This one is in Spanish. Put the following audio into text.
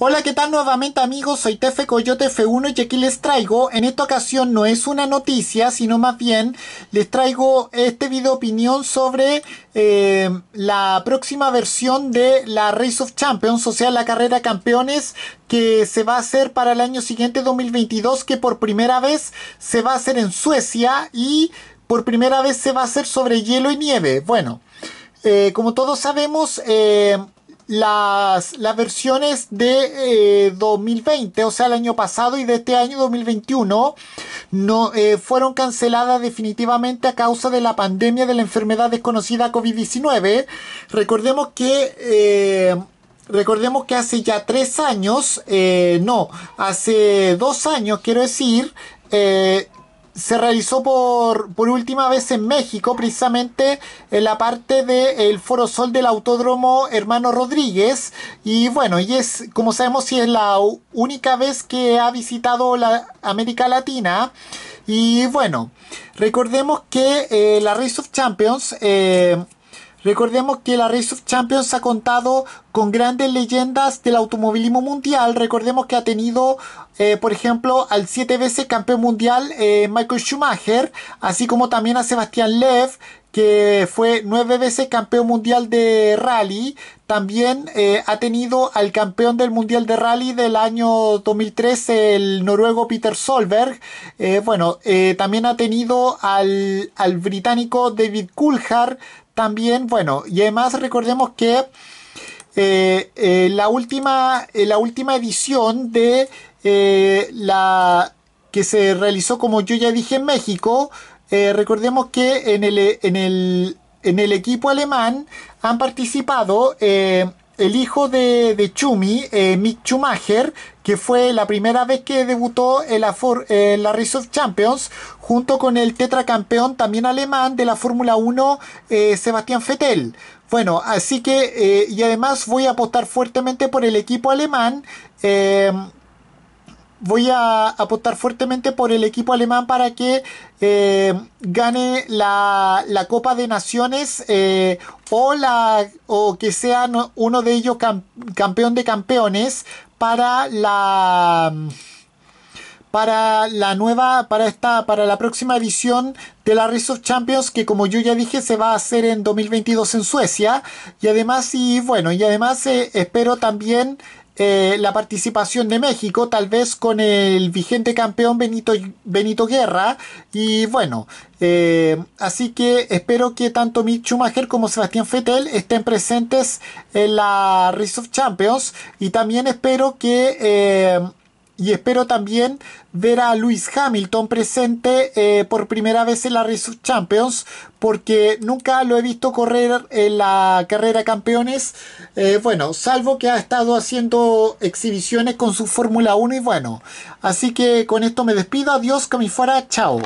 Hola, ¿qué tal nuevamente amigos? Soy Tefe Coyote F1 y aquí les traigo, en esta ocasión no es una noticia, sino más bien les traigo este video opinión sobre eh, la próxima versión de la Race of Champions, o sea, la carrera campeones que se va a hacer para el año siguiente 2022, que por primera vez se va a hacer en Suecia y por primera vez se va a hacer sobre hielo y nieve. Bueno, eh, como todos sabemos, eh, las, las versiones de 2020, eh, o sea, el año pasado y de este año 2021, no, eh, fueron canceladas definitivamente a causa de la pandemia de la enfermedad desconocida COVID-19. Recordemos que... Eh, recordemos que hace ya tres años, no, hace dos años quiero decir, se realizó por, por, última vez en México, precisamente en la parte del Foro Sol del Autódromo Hermano Rodríguez. Y bueno, y es, como sabemos, si es la única vez que ha visitado la América Latina. Y bueno, recordemos que eh, la Race of Champions... Eh, Recordemos que la Race of Champions ha contado con grandes leyendas del automovilismo mundial. Recordemos que ha tenido, eh, por ejemplo, al siete veces campeón mundial eh, Michael Schumacher, así como también a Sebastián Lev, que fue nueve veces campeón mundial de rally. También eh, ha tenido al campeón del mundial de rally del año 2003, el noruego Peter Solberg. bueno, también ha tenido al, al británico David Coulthard también, bueno, y además recordemos que eh, eh, la, última, eh, la última edición de la que se realizó, como yo ya dije, en México, recordemos que en el, en, el, equipo alemán han participado el hijo de, de Chumi, eh, Mick Schumacher, que fue la primera vez que debutó en la, la Race of Champions, junto con el tetracampeón también alemán de la Fórmula 1, eh, Sebastián Vettel. Bueno, así que, eh, y además voy a apostar fuertemente por el equipo alemán. Eh, voy a apostar fuertemente por el equipo alemán para que eh, gane la, Copa de Naciones eh, o, la, o que sea uno de ellos campeón de campeones para la para la nueva para esta para la próxima edición de la Race of Champions que como yo ya dije se va a hacer en 2022 en Suecia y además y bueno y además eh, espero también eh, la participación de México, tal vez con el vigente campeón Benito, Benito Guerra. Y bueno, eh, así que espero que tanto Mitch Schumacher como Sebastián Fettel estén presentes en la Race of Champions. Y también espero que eh, y espero también ver a Luis Hamilton presente eh, por primera vez en la Race of Champions porque nunca lo he visto correr en la carrera campeones eh, bueno salvo que ha estado haciendo exhibiciones con su Fórmula 1 y bueno así que con esto me despido adiós que me fuera chao